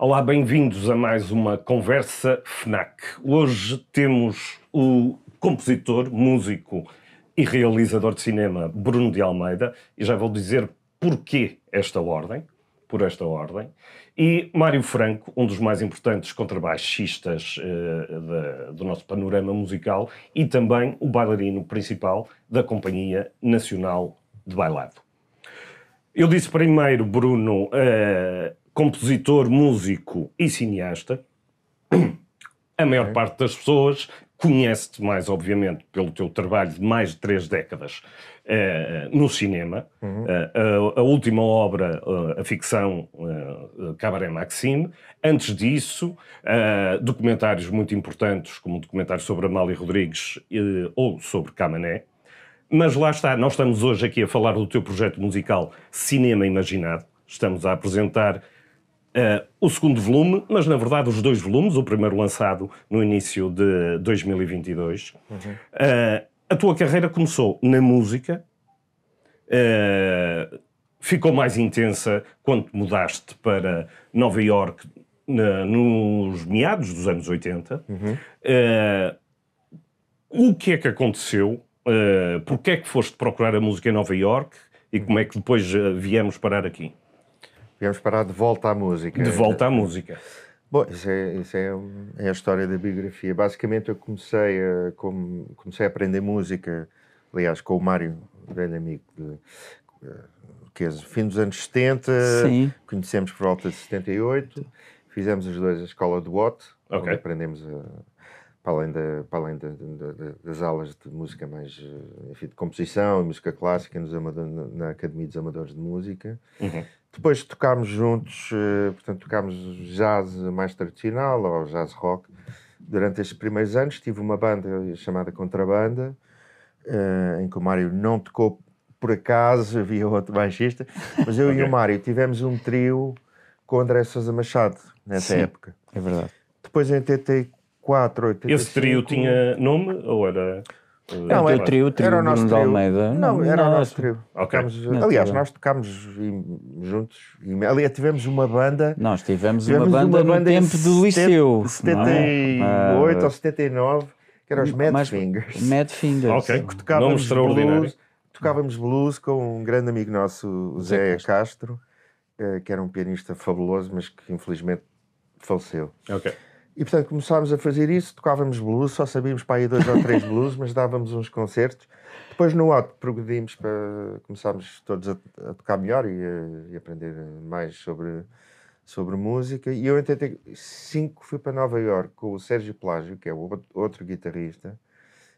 Olá, bem-vindos a mais uma Conversa FNAC. Hoje temos o compositor, músico e realizador de cinema Bruno de Almeida, e já vou dizer porquê esta ordem, por esta ordem, e Mário Franco, um dos mais importantes contrabaixistas uh, do nosso panorama musical, e também o bailarino principal da Companhia Nacional de Bailado. Eu disse primeiro, Bruno, uh, compositor, músico e cineasta, a maior parte das pessoas conhece-te mais, obviamente, pelo teu trabalho de mais de três décadas uh, no cinema. Uhum. Uh, a, a, última obra, uh, a ficção *Cabaret Maxime. Antes disso, documentários muito importantes, como o um documentário sobre Amália Rodrigues ou sobre Camané. Mas lá está, nós estamos hoje aqui a falar do teu projeto musical Cinema Imaginado. Estamos a apresentar Uh, o segundo volume, mas na verdade os dois volumes, o primeiro lançado no início de 2022. Uhum. Uh, a tua carreira começou na música, uh, ficou mais intensa quando mudaste para Nova York na, nos meados dos anos 80. Uhum. Eh, o que é que aconteceu? Uh, Porquê é que foste procurar a música em Nova York e como é que depois viemos parar aqui? Viemos parar de volta à música. De volta à música. Bom, isso, é, isso é, é, a história da biografia. Basicamente, eu comecei a, comecei a aprender música, aliás, com o Mário, velho amigo, de, eh, que é, fim dos anos 70, Sim. conhecemos por volta de 78, fizemos os dois a escola do Watt, okay. onde aprendemos a para além, da, para além da, da, das aulas de música mais, eh, enfim, de composição e música clássica nos amador, na Academia dos Amadores de Música. Uhum. Depois tocámos juntos, eh, portanto, tocámos jazz mais tradicional ou jazz rock. Durante estes primeiros anos tive uma banda chamada Contrabanda, eh, em que o Mário não tocou por acaso, havia outro baixista, mas eu okay. e o Mário tivemos um trio com André Sousa Machado nessa Sim, época. É verdade. Depois em 84 84, 85. Esse trio tinha nome ou era. Eh, não, era o trio, trio era o nosso trio. Almeida. Não, era não, o nosso trio. Okay. Tocámos, aliás, nós tocámos juntos. Aliás, tivemos uma banda. Nós tivemos, tivemos uma, banda uma banda no tempo do liceu. 78 é? ou 79, que eram os Mad Mas, Fingers. Mad Fingers. Ok, tocávamos extraordinário. Blues, tocávamos blues com um grande amigo nosso, Zé Castro, eh, que era um pianista fabuloso, mas que infelizmente faleceu. Ok. E portanto começámos a fazer isso, tocávamos blues, só sabíamos para aí dois ou três blues, mas dávamos uns concertos. Depois no alto progredimos para começámos todos a, a tocar melhor e, a, e aprender mais sobre sobre música. E eu em 85 fui para Nova York com o Sérgio Plágio, que é outro guitarrista.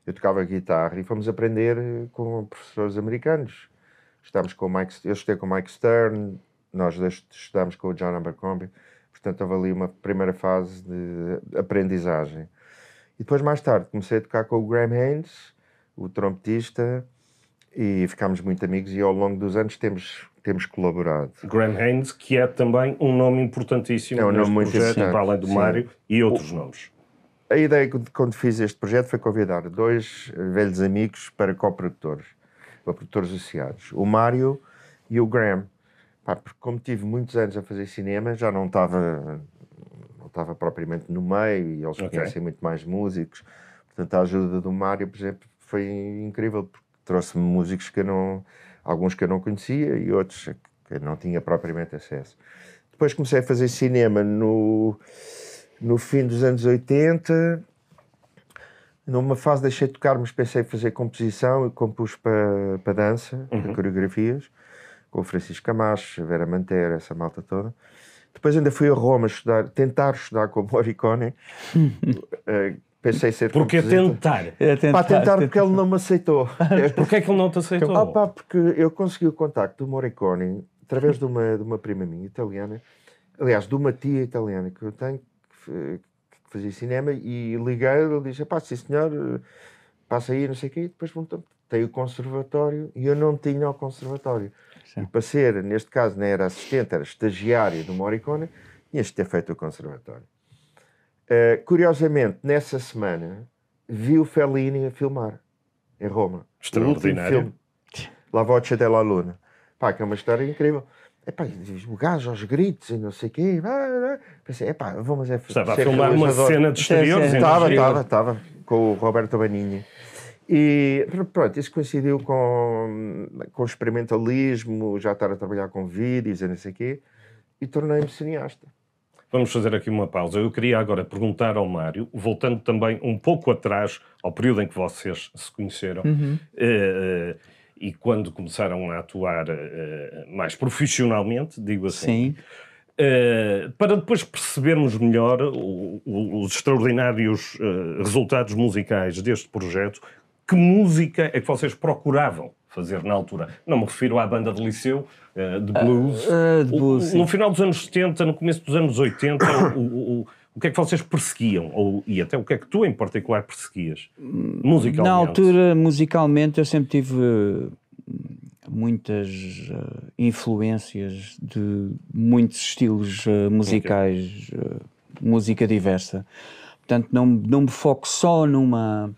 Eu tocava guitarra e fomos aprender com professores americanos. Estávamos com o Mike, eu estudei com o Mike Stern, nós dois estudámos com o John Abercrombie. Portanto, houve ali uma primeira fase de aprendizagem. E depois, mais tarde, comecei a tocar com o Graham Haynes, o trompetista, e ficámos muito amigos. E ao longo dos anos temos, temos colaborado. Graham Haynes, que é também um nome importantíssimo é um nome muito projeto, para além do sim. Mário e outros o, nomes. A ideia de quando fiz este projeto foi convidar dois velhos amigos para coprodutores, para produtores associados, o Mário e o Graham. Pá, porque como tive muitos anos a fazer cinema, já não estava não estava propriamente no meio e eles okay. conhecem muito mais músicos. Portanto, a ajuda do Mário, por exemplo, foi incrível, porque trouxe-me músicos que eu não. alguns que eu não conhecia e outros que eu não tinha propriamente acesso. Depois comecei a fazer cinema no, no fim dos anos 80. Numa fase deixei de tocar, mas pensei em fazer composição e compus para, para dança, uhum. para coreografias com o Francisco Camacho, a Vera Manter, essa malta toda. Depois ainda fui a Roma estudar, tentar estudar com o Morricone. uh, pensei ser Porque tentar? É tentar. Para tentar, é porque ele não me aceitou. Porquê é que ele não te aceitou? Ah, então, pá, porque eu consegui o contacto do Morricone através de uma, de uma prima minha italiana, aliás, de uma tia italiana que eu tenho, que, que fazia cinema, e liguei, ele disse, pá, sim senhor, passa aí, não sei o quê, e depois perguntou-me, tem o conservatório, e eu não tinha o conservatório. Sim. E para ser, neste caso, não era assistente, era estagiário do Morricone, tinhas de ter feito o conservatório. Uh, curiosamente, nessa semana, vi o Fellini a filmar em Roma. Extraordinário. La Voce della Luna. Pá, que é uma história incrível. Epá, o gajo aos gritos e não sei o quê. Pensei, vamos é Estava a filmar uma cena de exteriores. Estava, estava, estava. Com o Roberto Baninha. E pronto, isso coincidiu com, com o experimentalismo, já estar a trabalhar com vídeos e não sei o quê, e tornei-me cineasta. Vamos fazer aqui uma pausa. Eu queria agora perguntar ao Mário, voltando também um pouco atrás ao período em que vocês se conheceram uhum. Eh, e quando começaram a atuar eh, mais profissionalmente, digo assim. Sim. Uh, para depois percebermos melhor o, o, os extraordinários uh, resultados musicais deste projeto, que música é que vocês procuravam fazer na altura? Não me refiro à banda de liceu, eh, de ah, blues. Uh, uh, de blues o, no final dos anos 70, no começo dos anos 80, o, o, o, que é que vocês perseguiam? Ou, e até o que é que tu, em particular, perseguias? Musicalmente. Na altura, musicalmente, eu sempre tive hum, muitas uh, influências de muitos estilos eh, musicais, música diversa. Portanto, não, não me foco só numa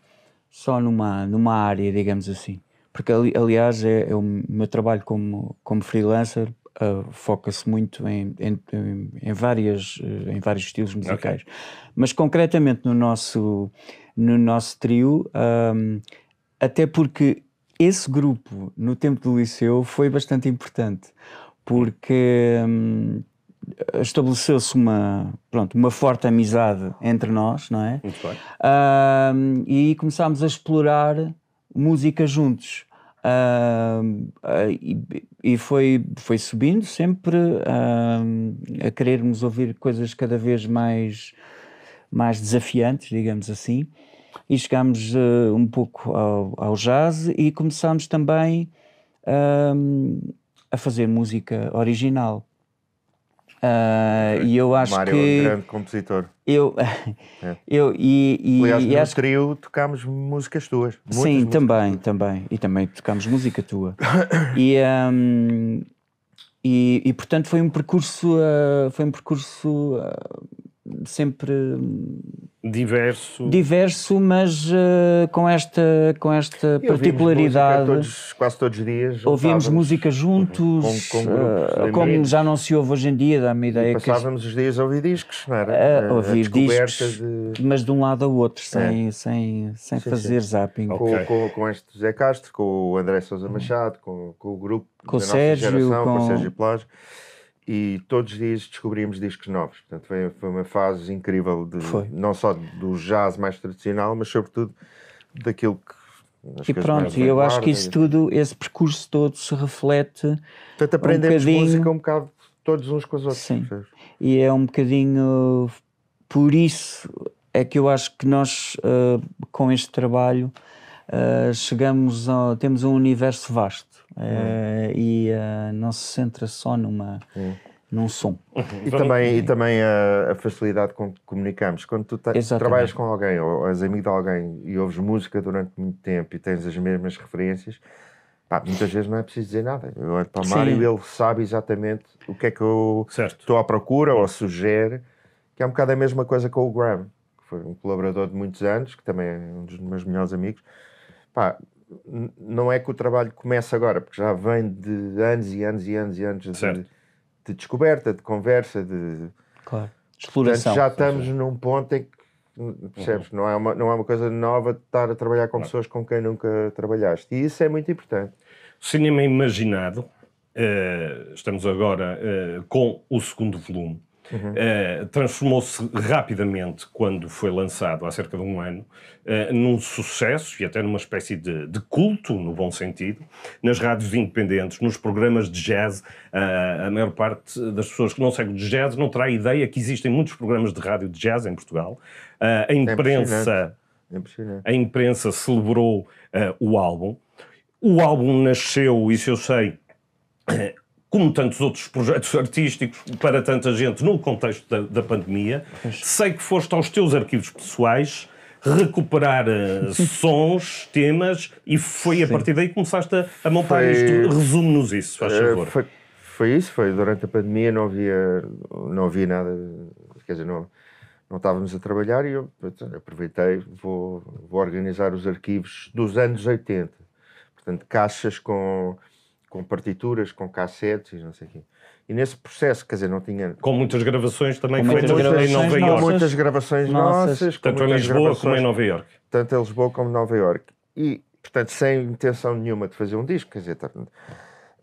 só numa, numa área, digamos assim. Porque, ali, aliás, é, é, o meu trabalho como, como freelancer uh, foca-se muito em, em, em, várias, em vários estilos musicais. Okay. Mas, concretamente, no nosso, no nosso trio, um, ah, até porque esse grupo, no tempo do liceu, foi bastante importante. Porque, um, estabeleceu-se uma, pronto, uma forte amizade entre nós, não é? Muito bem. Uh, e começámos a explorar música juntos. Uh, uh, e, e foi, foi subindo sempre a querermos ouvir coisas cada vez mais, mais desafiantes, digamos assim. E chegámos eh, um pouco ao, ao, jazz e começámos também a fazer música original. Uh, e eu acho Mário que. Mário é um grande compositor. Eu, é. eu e, e, Aliás, e acho... trio tocámos músicas tuas. Sim, também, tuas. também. E também tocámos música tua. e, um, e, e, portanto foi um percurso, uh, foi um percurso uh, sempre diverso diverso mas uh, com esta com esta particularidade todos, quase todos os dias ouvíamos música juntos com, com grupos, uh, como já não se ouve hoje em dia dá-me ideia e passávamos que... os dias a ouvir discos não era uh, ouvir discos de... mas de um lado ao outro sem é. sem, sem sim, fazer sim. zapping okay. com, com, com, este Zé Castro com o André Sousa Machado com, com o grupo com da o Sérgio, geração, com... com o Sérgio Plágio e todos os dias descobrimos discos novos. Portanto, foi, foi uma fase incrível, de, foi. não só do jazz mais tradicional, mas sobretudo daquilo que. E pronto, eu acho que isso tudo, esse percurso todo se reflete. Portanto, aprendemos um bocadinho... música um bocado todos uns com os outros. Sim. E é um bocadinho por isso é que eu acho que nós, uh, com este trabalho, uh, chegamos a, temos um universo vasto uh, e uh, não se centra só numa, uhum. num som. Uhum. E também, e também a, a, facilidade com que comunicamos. Quando tu trabalhas com alguém ou és amigo de alguém e ouves música durante muito tempo e tens as mesmas referências, muitas vezes não é preciso dizer nada. Eu olho para o Mário e ele sabe exatamente o que é que eu certo. estou à procura ou sugere, que é um bocado a mesma coisa com o Graham, que foi um colaborador de muitos anos, que também é um dos meus melhores amigos. Pá, não é que o trabalho comece agora, porque já vem de anos e anos e anos e anos de, de, descoberta, de conversa, de claro. exploração. Portanto, já estamos seja. num ponto em que hum, percebes, uhum. não, é uma, não é uma coisa nova de estar a trabalhar com claro. pessoas com quem nunca trabalhaste, e isso é muito importante. O cinema imaginado, uh, estamos agora uh, com o segundo volume Uhum. Eh, transformou-se rapidamente, quando foi lançado há cerca de um ano, eh, num sucesso e até numa espécie de, de, culto, no bom sentido, nas rádios independentes, nos programas de jazz. Eh, a maior parte das pessoas que não seguem de jazz não terá ideia que existem muitos programas de rádio de jazz em Portugal. a é imprensa. É A imprensa celebrou o álbum. O álbum nasceu, isso eu sei, como tantos outros projetos artísticos para tanta gente no contexto da, da pandemia. Sei que foste aos teus arquivos pessoais recuperar eh, sons, temas, e foi Sim. a partir daí que começaste a, a montar foi... isto. Resume-nos isso, faz eh, favor. Uh, foi, foi, isso, foi durante a pandemia, não havia, não havia nada, quer dizer, não, não estávamos a trabalhar e eu aproveitei, vou, vou organizar os arquivos dos anos 80. Portanto, caixas com com partituras, com cassetes, não sei o quê. E nesse processo, quer dizer, não tinha. Com muitas gravações também feitas em Nova Iorque. Com muitas gravações nossas. nossas tanto em Lisboa como em Nova Iorque. Tanto em Lisboa como em Nova Iorque. E, portanto, sem intenção nenhuma de fazer um disco, quer dizer,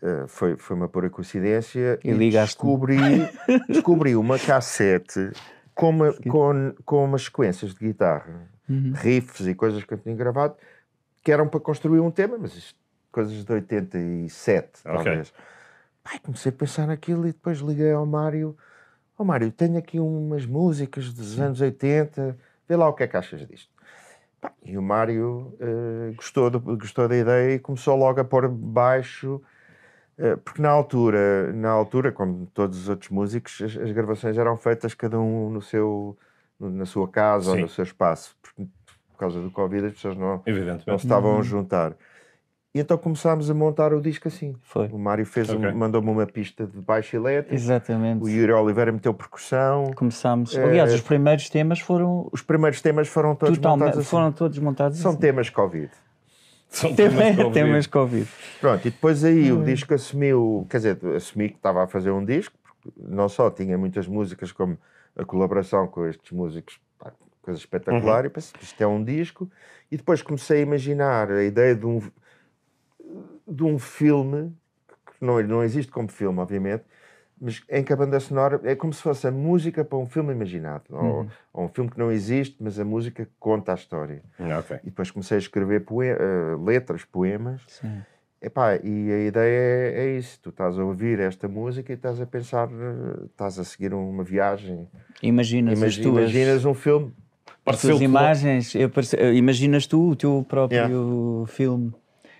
eh, foi, foi uma pura coincidência. E, e descobri, descobri uma cassete com, uma, com, com umas sequências de guitarra, uhum. riffs e coisas que eu tinha gravado, que eram para construir um tema, mas isto coisas de 87, okay. talvez. comecei a pensar naquilo e depois liguei ao Mário. Ó oh, Mário, tenho aqui umas músicas dos Sim. anos 80, vê lá o que é que achas disto. e o Mário uh, gostou, gostou da ideia e começou logo a pôr baixo, uh, porque na altura, na altura, como todos os outros músicos, as, as gravações eram feitas cada um no seu, na sua casa Sim. ou no seu espaço, porque por causa do Covid as pessoas não, não estavam a uhum. juntar. E então começámos a montar o disco assim. Foi. O Mário fez okay. um, mandou-me uma pista de baixo elétrico. Exatamente. O Yuri Oliveira meteu percussão. Começámos. É, Aliás, os é. primeiros temas foram. Os primeiros temas foram todos montados assim. Foram todos montados São assim. temas Covid. São temas, COVID. temas Covid. Pronto, e depois aí hum. o disco assumiu. Quer dizer, assumi que estava a fazer um disco, não só tinha muitas músicas, como a colaboração com estes músicos coisa espetacular. Uhum. E pensei, isto é um disco. E depois comecei a imaginar a ideia de um, de um filme, que não, não existe como filme, obviamente, mas em que a banda sonora é como se fosse a música para um filme imaginado, uhum. ou, ou, um filme que não existe, mas a música conta a história. Ah, okay. E depois comecei a escrever uh, letras, poemas. Sim. Epá, e a ideia é, é, isso: tu estás a ouvir esta música e estás a pensar, eh, estás a seguir uma viagem. Imaginas, tuas... imaginas um filme. As tuas imagens, eu, eh, imaginas tu o teu próprio yeah. filme.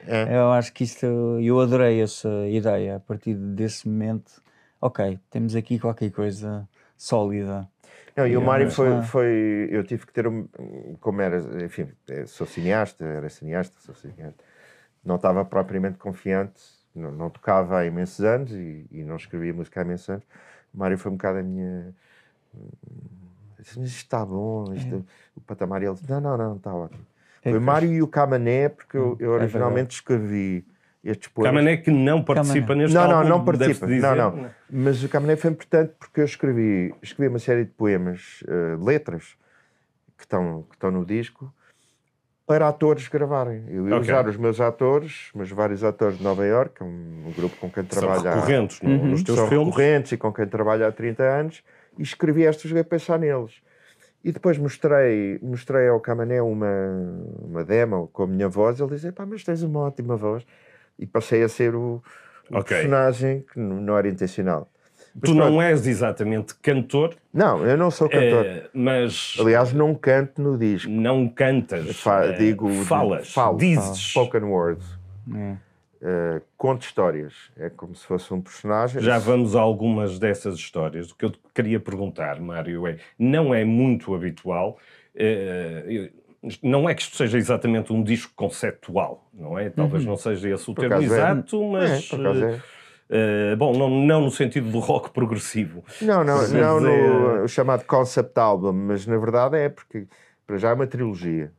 É. Eu acho que isto, eu adorei essa ideia. A partir desse momento, ok, temos aqui qualquer coisa sólida. Não, e, o Mário assim. foi, ah. foi. Eu tive que ter. Um, como era. Enfim, eh, sou cineasta, era cineasta, sou cineasta. Não estava propriamente confiante, não, não tocava há imensos anos e, e, não escrevia música há imensos anos. O Mário foi um bocado a minha. Hum, Mas isto está bom, isto, é. o patamar. ele disse: não, não, não, está ótimo. Foi o é Mário e o Camané, porque eu, hum, eu é originalmente escrevi estes poemas. Camané que não participa Camané. neste não, álbum, Não, não participa, não, não. Mas o Camané foi importante porque eu escrevi, escrevi uma série de poemas, uh, letras, que estão, que estão no disco, para atores gravarem. Eu ia okay. usar os meus atores, meus vários atores de Nova Iorque, um, um grupo com quem trabalho são recorrentes, há, uhum. nos teus são filmes. recorrentes e com quem trabalho há 30 anos, e escrevi estas a pensar neles. E depois mostrei, mostrei ao Camané uma, uma demo com a minha voz. Ele disse: pá, mas tens uma ótima voz. E passei a ser o, o okay. personagem que não era intencional. Mas tu pronto. não és exatamente cantor. Não, eu não sou cantor. É, mas. Aliás, não canto no disco. Não cantas. Fa eh, digo. Falas. Falo, dizes. Falo, spoken words. É. Uh, histórias. É como se fosse um personagem. Já vamos a algumas dessas histórias. O que eu queria perguntar, Mário, é: não é muito habitual. Uh, não é que isto seja exatamente um disco conceptual, não é? Talvez uhum. não seja esse o por termo é. exato, é. mas. É, uh, bom, não, não no sentido do rock progressivo. Não, não, não dizer... no chamado concept album, mas na verdade é porque para já é uma trilogia.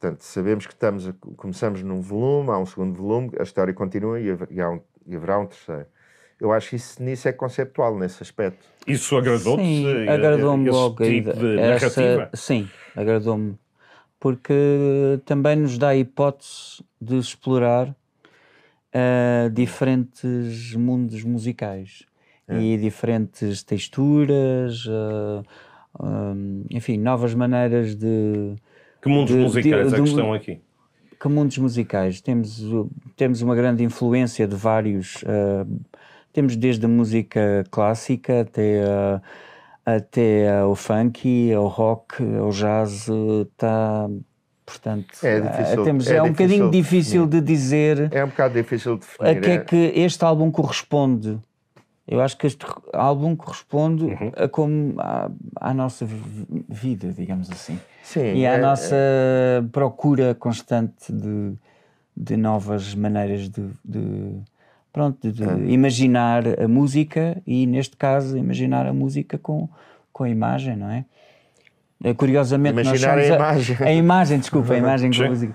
Portanto, sabemos que estamos começamos num volume, há um segundo volume, a história continua e, haverá um, e haverá um terceiro. Eu acho que isso, nisso é conceptual, nesse aspecto. Isso agradou-te? Sim, eh, agradou-me logo. Tipo essa, sim, agradou-me. Porque também nos dá a hipótese de explorar uh, diferentes mundos musicais é. e diferentes texturas, uh, eh, um, enfim, novas maneiras de que mundos de, musicais de, é que estão aqui? Que mundos musicais? Temos, temos uma grande influência de vários. Uh, temos desde a música clássica até, uh, até uh, o funk, o rock, o jazz. Está. Portanto, é, ah, difícil, temos, é, é um difícil bocadinho difícil de, de dizer. É um bocado difícil de definir. A que é, é que este álbum corresponde? Eu acho que este álbum corresponde uhum. a como à, à, nossa vida, digamos assim. Sim, e à é, nossa é... procura constante de, de novas maneiras de, de pronto, de, de imaginar a música e neste caso imaginar a música com, com a imagem, não é? é curiosamente, Imaginar nós a imagem. A, a imagem, desculpa, a imagem com a música.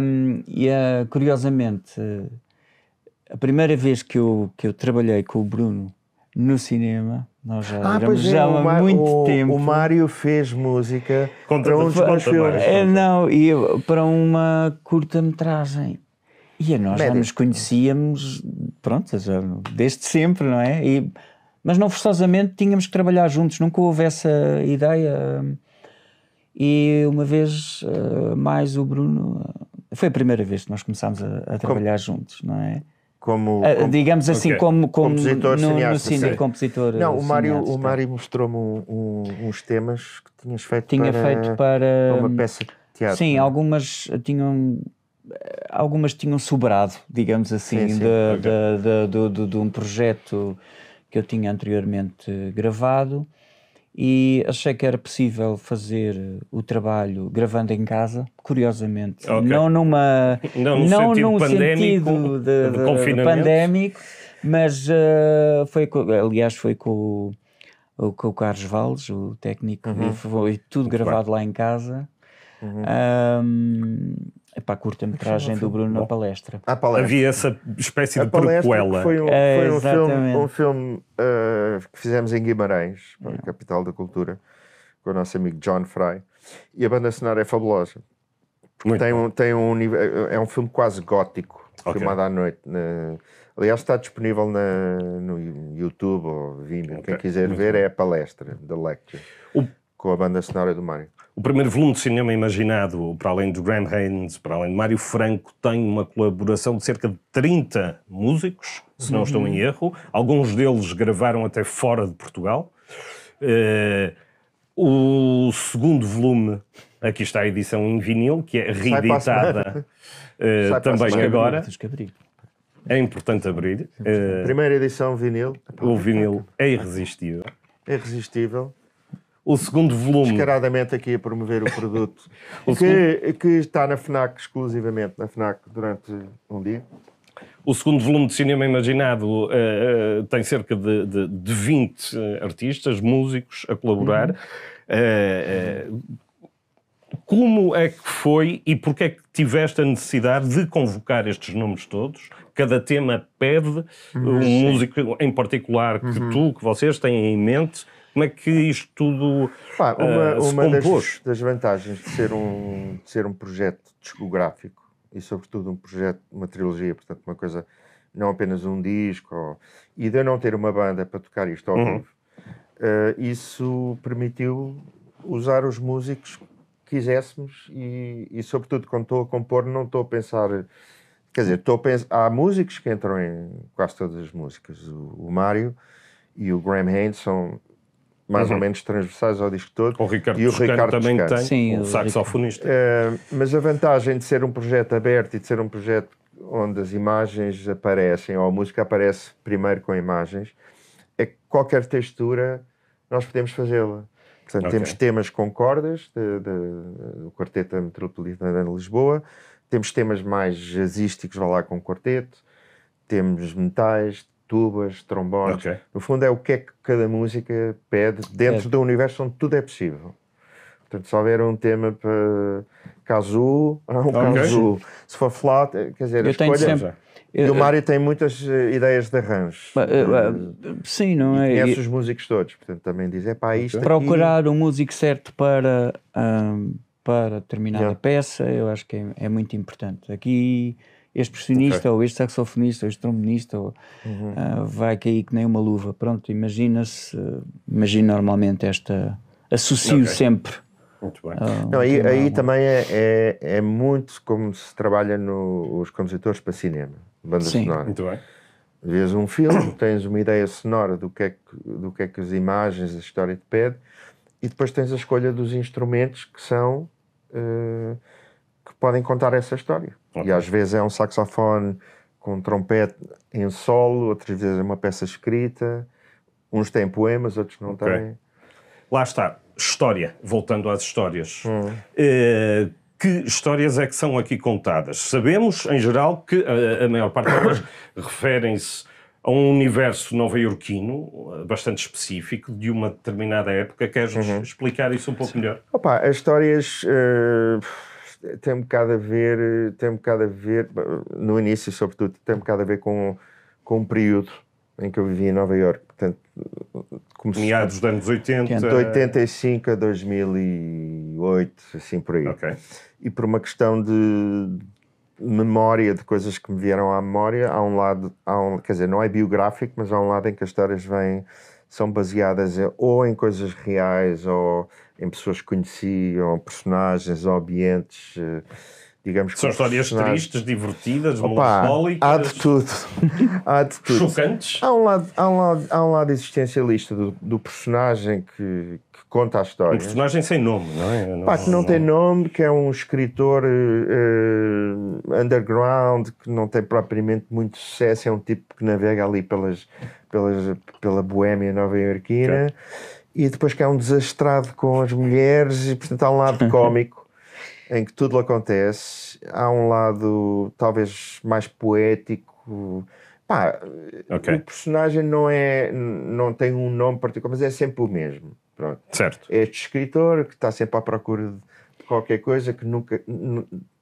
Um, e, uh, curiosamente, uh, a primeira vez que eu, que eu trabalhei com o Bruno no cinema, nós já ah, éramos é, já há Mar, muito o, tempo. O Mário fez música contra para dos bons filmes. É, não, e para uma curta-metragem. E nós já nos conhecíamos, pronto, já, desde sempre, não é? E, mas não forçosamente tínhamos que trabalhar juntos, nunca houve essa ideia. E uma vez eh, mais o Bruno. Eh, foi a primeira vez que nós começámos a, a trabalhar Como? juntos, não é? como, ah, como, digamos assim como como compositor, no, no, no cine, compositor não o Mário o Mário mostrou-me um, um, uns temas que tinhas feito tinha para, feito para, para uma peça de teatro sim não? É? algumas tinham algumas tinham sobrado digamos assim sim, sim. De, okay. de, de, de, de, um projeto que eu tinha anteriormente gravado e achei que era possível fazer eh, o trabalho gravando em casa, curiosamente. Okay. Não numa. Não, não sentido num sentido de, de, de pandémico, mas uh, foi, aliás, foi com o, com o Carlos Valles, o técnico, uhum. e foi tudo Muito gravado bem. lá em casa. Uhum. Um, é para a curta-metragem do Bruno na palestra. Ah, palestra. Havia essa espécie a de prequela. Foi, um, é, foi um filme, um filme uh, que fizemos em Guimarães, capital da cultura, com o nosso amigo John Fry. E a banda sonora é fabulosa. Porque Muito tem um, tem um, é um filme quase gótico, okay. filmado à noite. Na, aliás, está disponível na, no YouTube ou Vimeo. Okay. Quem quiser Muito ver bom. é a palestra, the Lecture. O com a banda sonora do Mário. O primeiro volume de cinema imaginado, para além de Graham Haynes, para além de Mário Franco, tem uma colaboração de cerca de 30 músicos, se não uhum. estou em uhum. erro. Alguns deles gravaram até fora de Portugal. Uh, o segundo volume, aqui está a edição em vinil, que é reeditada uh, também agora. É importante abrir. Uh, Primeira edição vinil. Eh, o vinil é irresistível. É irresistível o segundo volume. Descaradamente aqui a promover o produto. o que, que, está na FNAC exclusivamente, na FNAC durante um dia. O segundo volume de Cinema Imaginado uh, tem cerca de, de, de 20 eh, artistas, músicos a colaborar. Uhum. Uh, como é que foi e porquê é que tiveste a necessidade de convocar estes nomes todos? Cada tema pede uhum, um músico em particular que uhum. tu, que vocês têm em mente como é que isto tudo Pá, uma, uh, se uma compôs? Das, das, vantagens de ser, um, de ser um projeto discográfico e sobretudo um projeto, uma trilogia, portanto uma coisa, não apenas um disco, ou, e de eu não ter uma banda para tocar isto ao uhum. vivo, uh, isso permitiu usar os músicos que quiséssemos e, e sobretudo quando estou a compor não estou a pensar... Quer dizer, estou a pensar, há músicos que entram em quase todas as músicas. O, o Mário e o Graham Haynes são mais uhum. ou menos transversais ao disco todo. O Ricardo e o Ricardo também tem, Sim, um o saxofonista. Uh, mas a vantagem de ser um projeto aberto e de ser um projeto onde as imagens aparecem, ou a música aparece primeiro com imagens, é que qualquer textura nós podemos fazê-la. Portanto, okay. temos temas com cordas de, de, do Quarteto Metropolitano de Lisboa, temos temas mais jazzísticos, vai lá com quarteto, temos metais, tubas, trombones. Okay. No fundo, é o que é que cada música pede dentro é. do universo onde tudo é possível. Portanto, se houver um tema para casu, há um okay. casu. Se for flat, eh, quer dizer, eu tenho escolha... Sempre... E o Mário tem muitas eh, ideias de arranjos. Eh, sim, não é? E conhece os músicos todos, portanto também diz, é para isto Procurar aqui... o músico certo para, um, ah, para determinada yeah. peça, eu acho que é, é muito importante. Aqui este percussionista okay. ou este saxofonista ou este trombonista ou, uhum. uh, vai cair que nem uma luva. Pronto, imagina-se, uh, imagina normalmente esta. Associo okay. sempre. Muito bem. Uh, Não, aí, aí também é, é, é, muito como se trabalha no, compositores para cinema, banda Sim. sonora. Muito bem. Vês um filme, tens uma ideia sonora do que, é que, do que é que as imagens, a história te pede, e depois tens a escolha dos instrumentos que são. Uh, podem contar essa história. Okay. E às vezes é um saxofone com um trompete em solo, outras vezes é uma peça escrita, uns têm poemas, outros não okay. têm. Lá está, história, voltando às histórias. Hum. Eh, que histórias é que são aqui contadas? Sabemos, em geral, que a, a maior parte delas referem-se a um universo nova-iorquino bastante específico de uma determinada época. Queres uhum. explicar isso um pouco Sim. melhor? Opa, as histórias. Uh tem um bocado a ver, tem um bocado a ver, no início sobretudo, tem um bocado a ver com, com um período em que eu vivi em Nova Iorque, portanto... Meados dos anos 80... De 85 a 2008, assim por aí. Okay. E por uma questão de memória de coisas que me vieram à memória, há um lado, há um, quer dizer, não é biográfico, mas há um lado em que as histórias vêm são baseadas ou em coisas reais, ou em pessoas que conheci, ou personagens, ou ambientes. Eh, digamos São histórias tristes, divertidas, Opa, melancólicas. Há de tudo. há de tudo. Chocantes. Há um lado, há um lado, há um lado existencialista do, do personagem que, conta a história. Um personagem sem nome, não é? Não, Pá, que não, não, tem nome, que é um escritor uh, underground, que não tem propriamente muito sucesso, é um tipo que navega ali pelas, pelas, pela boêmia nova-iorquina. E depois que é um desastrado com as mulheres, e portanto há um lado cómico em que tudo acontece, há um lado talvez mais poético, Pá, okay. o personagem não é não tem um nome particular, mas é sempre o mesmo. Pronto. Certo. Este escritor que está sempre à procura de qualquer coisa que nunca,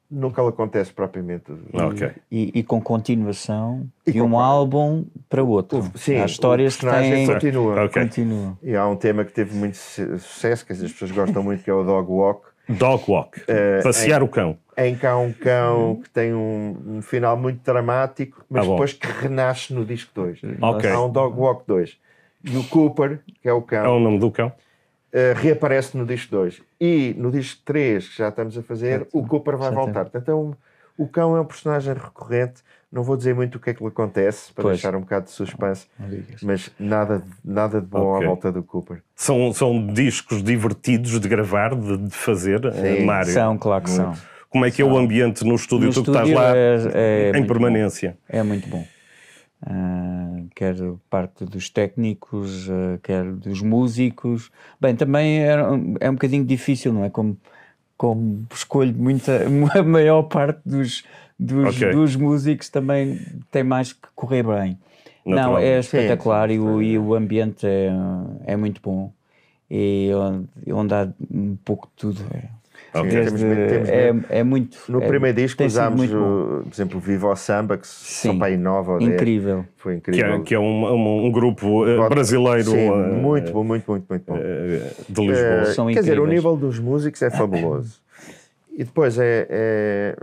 nunca lhe acontece propriamente. E, ah, okay. e, e com continuação e de com... um álbum para outro. O, sim, há histórias que têm... continuam Okay. continua. E há um tema que teve muito sucesso, que as pessoas gostam muito, que é o Dog Walk. Dog Walk. Uh, Passear em, o cão. Em que há um cão que tem um, um final muito dramático, mas ah, depois que renasce no disco 2. Okay. Há um Dog Walk 2. E o Cooper, que é o cão. É o nome do cão. Eh, reaparece no disco 2. E no disco 3, que já estamos a fazer, certo. o Cooper vai certo. voltar. Então, o cão é um personagem recorrente. Não vou dizer muito o que é que lhe acontece, para pois. deixar um bocado de suspense, mas nada, nada de bom okay. à volta do Cooper. São, são discos divertidos de gravar, de, de fazer, eh, Sim. Mário? São, claro que são. Como é que são. é o ambiente no estúdio? No tu estúdio que estás lá é, é em permanência? Bom. É muito bom. Uh, quer parte dos técnicos, uh, quer dos músicos. Bem, também é, é um bocadinho difícil, não é? Como, como escolho muita, a maior parte dos, dos, okay. dos músicos, também tem mais que correr bem. Não, é espetacular sim, sim. E, o, e o ambiente é, é muito bom. E onde, onde há um pouco de tudo. É desde, temos, temos, é, no, é muito. No é, primeiro disco usámos, o, por exemplo, o Viva o Samba, que são para Inova Incrível. Foi incrível. Que é, que é um, um, um, grupo uh, brasileiro. Sim, uh, muito bom, muito, muito, muito bom. Uh, de Lisboa. são quer incríveis. dizer, o nível dos músicos é fabuloso. e depois é, é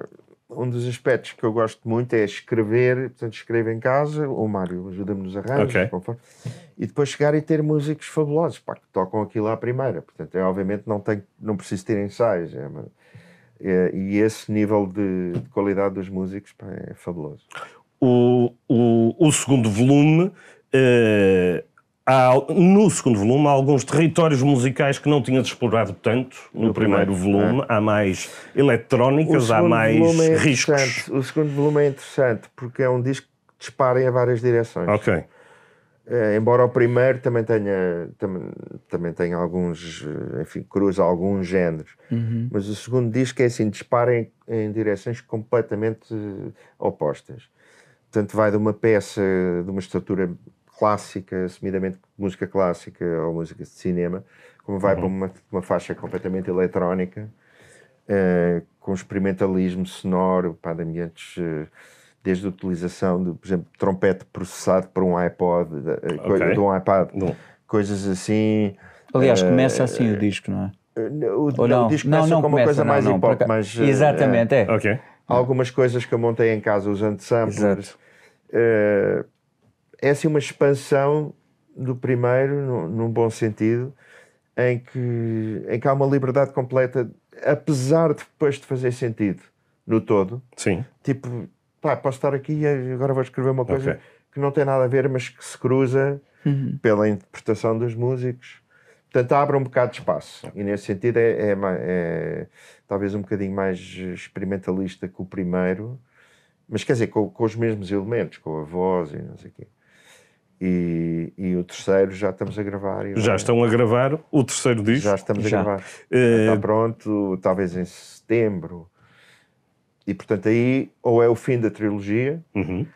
um dos aspectos que eu gosto muito é escrever, portanto, escrevo em casa, o Mário ajuda-me nos arranjos, okay. conforme, e depois chegar e ter músicos fabulosos, pá, que tocam aquilo à primeira. Portanto, eu, obviamente não, tenho, não preciso ter ensaios. É, mas, é, e esse nível de, de qualidade dos músicos pá, é fabuloso. O, o, o segundo volume. Uh há, no segundo volume, há alguns territórios musicais que não tinha explorado tanto. No, no primeiro, primeiro, volume, é. há mais eletrónicas, há mais é riscos. O segundo volume é interessante, porque é um disco que dispara em várias direções. Ok. Eh, embora o primeiro também tenha também, também tenha alguns eh, enfim cruza alguns géneros uhum. mas o segundo disco é assim dispara em, em, direções completamente eh, opostas tanto vai de uma peça de uma estrutura clássica, assumidamente música clássica ou música de cinema, como vai uhum. para uma, uma, faixa completamente eletrónica, uh, com experimentalismo sonoro, pá, de ambientes, uh, desde a utilização de, por exemplo, trompete processado por um iPod, uh, okay. de um iPad, Bom. coisas assim. Aliás, começa assim o disco, não é? O, Ou não? o disco não, começa não, com uma começa, coisa não, mais hip-hop, Exatamente, é. Okay. Algumas coisas que eu montei em casa usando samplers. Exato. Uh, é assim uma expansão do primeiro, no, num bom sentido, em que, em que há uma liberdade completa, apesar de depois de fazer sentido no todo. Sim. Tipo, pá, posso estar aqui e agora vou escrever uma coisa okay. que não tem nada a ver, mas que se cruza uhum. pela interpretação dos músicos. Portanto, abre um bocado de espaço. E nesse sentido é, é, é talvez um bocadinho mais experimentalista que o primeiro, mas quer dizer, com, com os mesmos elementos, com a voz e não sei o quê. E, e, o terceiro já estamos a gravar. Já estão a gravar o terceiro disco? Já estamos já. a gravar. Uh... Está pronto, talvez em setembro. E portanto aí ou é o fim da trilogia uhum.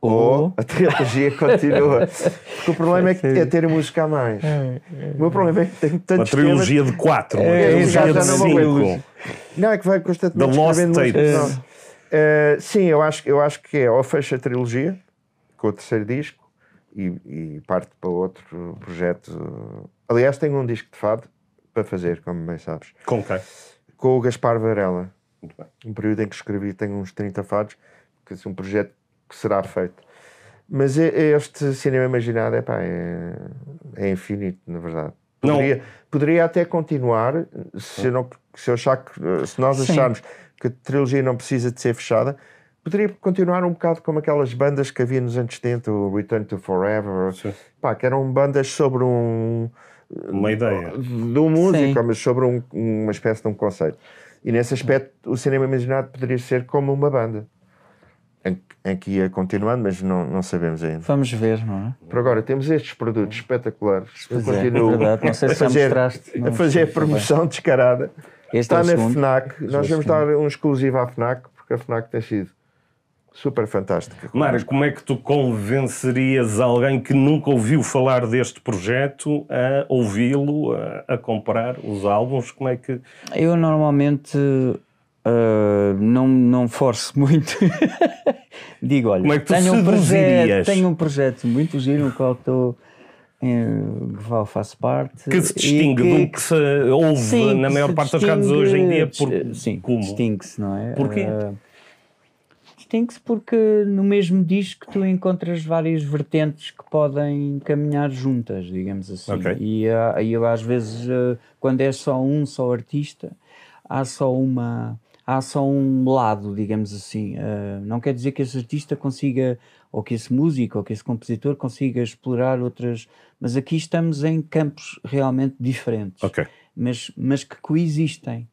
ou... a trilogia continua. Porque o problema é, que é ter música a mais. É, é. o meu problema é que tenho tantos Uma trilogia temas... de quatro, é, uma trilogia de cinco. Não, é que vai constantemente The Lost Tapes. Uh, sim, eu acho, eu acho que é ou fecha a trilogia com o terceiro disco e, e parte para outro projeto. Aliás, tenho um disco de fado para fazer, como bem sabes. Com quem? Com o Gaspar Varela. Muito bem. Um período em que escrevi, tenho uns 30 fados, que é um projeto que será feito. Mas é, é este cinema imaginado epá, é, é infinito, na verdade. Poderia, poderia até continuar se, não, se, achar que, se nós acharmos Sim. que a trilogia não precisa de ser fechada poderia continuar um bocado como aquelas bandas que havia nos anos 70, o Return to Forever, pá, que eram bandas sobre um. Uma ideia. De um músico, mas sobre um, uma espécie de um conceito. E nesse aspecto, o cinema imaginado poderia ser como uma banda. Em, em que ia continuando, mas não, não sabemos ainda. Vamos ver, não é? Por agora, temos estes produtos espetaculares. Eu é, continuo é verdade. Não sei se a fazer, mostraste, a fazer promoção descarada. Este Está é na segundo. FNAC. Este Nós é vamos segundo. dar um exclusivo à FNAC, porque a FNAC tem sido super fantástica. Mara, como é que tu convencerias alguém que nunca ouviu falar deste projeto a ouvi-lo, a, a, comprar os álbuns? Como é que. Eu normalmente uh, não, não forço muito. Digo, olha, como é que tu tenho, um projeto, tenho um projeto muito giro no qual estou. Eh, Val faz parte. Que se distingue que, do que se ouve sim, na maior parte das rádios hoje em dia. Por, eh, sim, distingue-se, não é? Porquê? Uh, Things porque no mesmo disco tu encontras várias vertentes que podem caminhar juntas, digamos assim. Okay. E, ah, e eu às vezes, ah, quando é só um só artista, há só uma há só um lado, digamos assim. Ah, não quer dizer que esse artista consiga, ou que esse músico, ou que esse compositor consiga explorar outras. Mas aqui estamos em campos realmente diferentes, okay. mas, mas que coexistem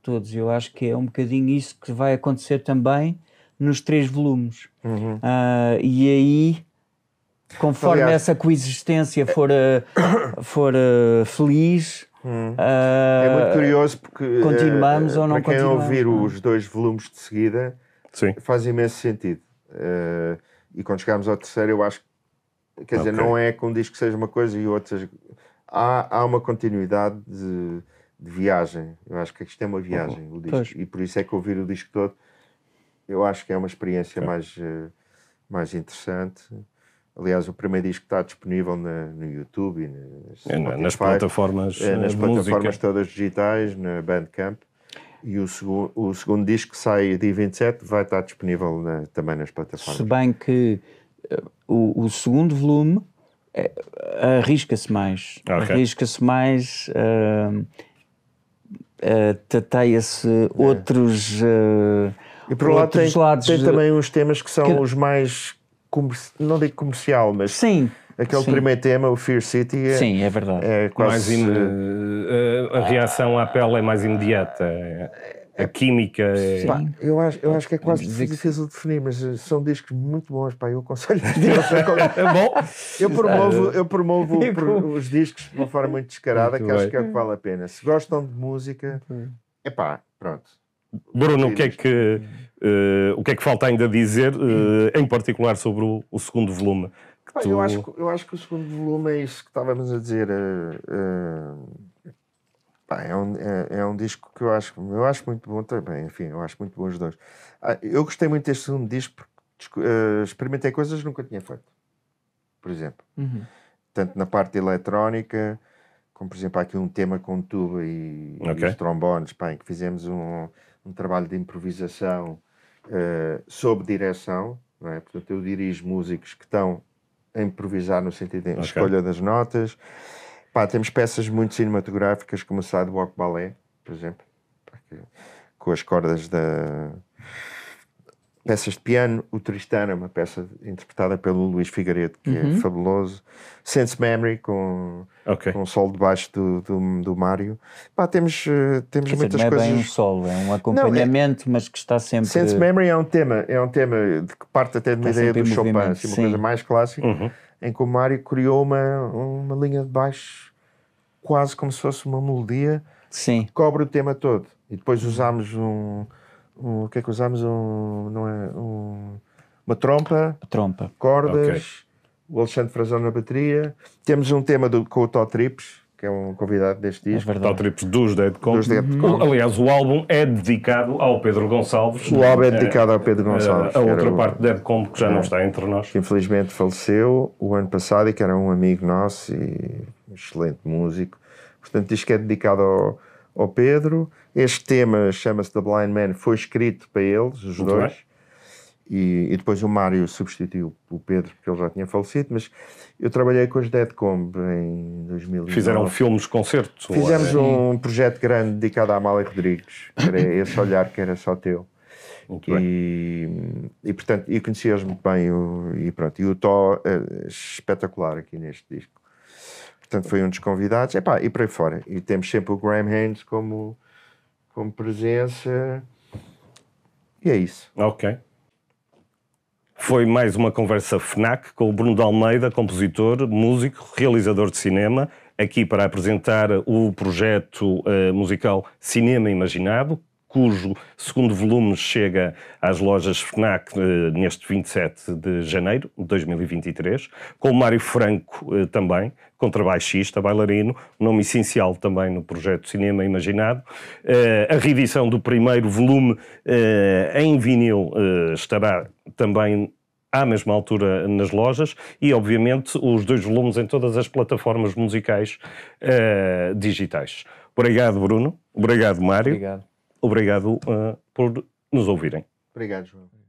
todos. Eu acho que é um bocadinho isso que vai acontecer também nos três volumes. Uhum. Uh, e aí, conforme Aliás, essa coexistência for, ah, for uh, feliz. Uhum. é muito curioso porque continuamos ou não para quem continuamos, ouvir não? É? os dois volumes de seguida Sim. faz imenso sentido e quando chegarmos ao terceiro eu acho que quer okay. dizer, não é que um disco seja uma coisa e outro seja... há, há uma continuidade de, de viagem eu acho que isto é uma viagem uhum. o disco, e por isso é que ouvir o disco todo eu acho que é uma experiência mais, eh, mais interessante. Aliás, o primeiro disco está disponível na, no YouTube e é, nas, Spotify, nas plataformas, é, eh, nas plataformas música. todas digitais, na Bandcamp. E o, segu o segundo disco que sai dia 27 vai estar disponível na, também nas plataformas. Se bem que eh, o, o segundo volume é, arrisca-se mais. Ah, okay. Arrisca-se mais. Uh, uh, Tateia-se é. outros. Uh, e por lá tem, lados, tem também uns temas que são que... os mais, não digo comercial, mas... Sim. Aquele sim. primeiro tema, o Fear City, é, Sim, é verdade. É quase... In... a reação à pele é mais imediata. É- a química é... Pá, eu, acho, eu acho que é quase difícil definir, mas eh, são discos muito bons, pá, eu aconselho. É, é bom? Eu promovo, eu promovo os discos de uma forma muito descarada, muito que bem. acho que é o que vale a pena. Se gostam de música, é uhum. pá, pronto. Bruno, o que é que. Uh, o que é que falta ainda dizer, uh, em particular sobre o, o segundo volume? tu... eu, acho, eu acho que o segundo volume é isso que estávamos a dizer. Uh, é, um, é, é, um disco que eu acho, eu acho muito bom também. Enfim, eu acho muito bons os dois. Ah, eu gostei muito deste segundo disco porque experimentei coisas que nunca tinha feito, por exemplo. Uhum. Tanto na parte eletrónica, como por exemplo, há aqui um tema com tuba e, okay. e os trombones, pá, em que fizemos um um trabalho de improvisação uh, sob direção, não é? Portanto, eu dirijo músicos que estão a improvisar no sentido da okay. escolha das notas. Pá, temos peças muito cinematográficas, como o Sidewalk Ballet, por exemplo, com as cordas da peças de piano, o é uma peça interpretada pelo Luís Figueiredo, que é uhum. é fabuloso, Sense Memory, com, okay. um solo de baixo do, do, do Mário. Pá, temos eh, temos muitas dizer, não coisas... é bem um solo, é um acompanhamento, não, é... mas que está sempre... Sense Memory é um tema, é um tema de que parte até de uma ideia do Chopin, assim, uma Sim. coisa mais clássica, uhum. em que o Mário criou uma, uma linha de baixo quase como se fosse uma melodia Sim. que cobre o tema todo. E depois uhum. usámos um um, o que é que usámos Um, não é, um, uma trompa, trompa. cordas, okay. o Alexandre Frazão na bateria. Temos um tema do, com o Tó Trips, que é um convidado deste é disco. É Tó Trips dos Dead Con. Uhum. Aliás, o álbum é dedicado ao Pedro Gonçalves. O álbum é, é dedicado ao Pedro é, Gonçalves. A, outra parte do Dead Combo que já é. não está entre nós. Que infelizmente faleceu o ano passado e que era um amigo nosso e excelente músico. Portanto, diz que é dedicado ao ao Pedro. Este tema chama-se The Blind Man, foi escrito para eles, os Muito dois. E, e, depois o Mário substituiu o Pedro, porque ele já tinha falecido, mas eu trabalhei com os Dead Comb em 2009. Fizeram filmes, concertos? Fizemos é? um projeto grande dedicado à Amália Rodrigues, era esse olhar que era só teu. Muito e, bem. e portanto, e conhecias muito bem o, e pronto, e o Tó é eh, espetacular aqui neste disco portanto foi um dos convidados, Epá, e para aí fora. E temos sempre o Graham Haynes como, como presença, e é isso. Ok. Foi mais uma conversa FNAC com o Bruno de Almeida, compositor, músico, realizador de cinema, aqui para apresentar o projeto uh, musical Cinema Imaginado, cujo segundo volume chega às lojas FNAC eh, neste 27 de janeiro de 2023, com o Mário Franco eh, também, contrabaixista, bailarino, nome essencial também no projeto Cinema Imaginado. Eh, a reedição do primeiro volume eh, em vinil estará também à mesma altura nas lojas e, obviamente, os dois volumes em todas as plataformas musicais digitais. Obrigado, Bruno. Obrigado, Mário. Obrigado. Obrigado uh, por nos ouvirem. Obrigado, João.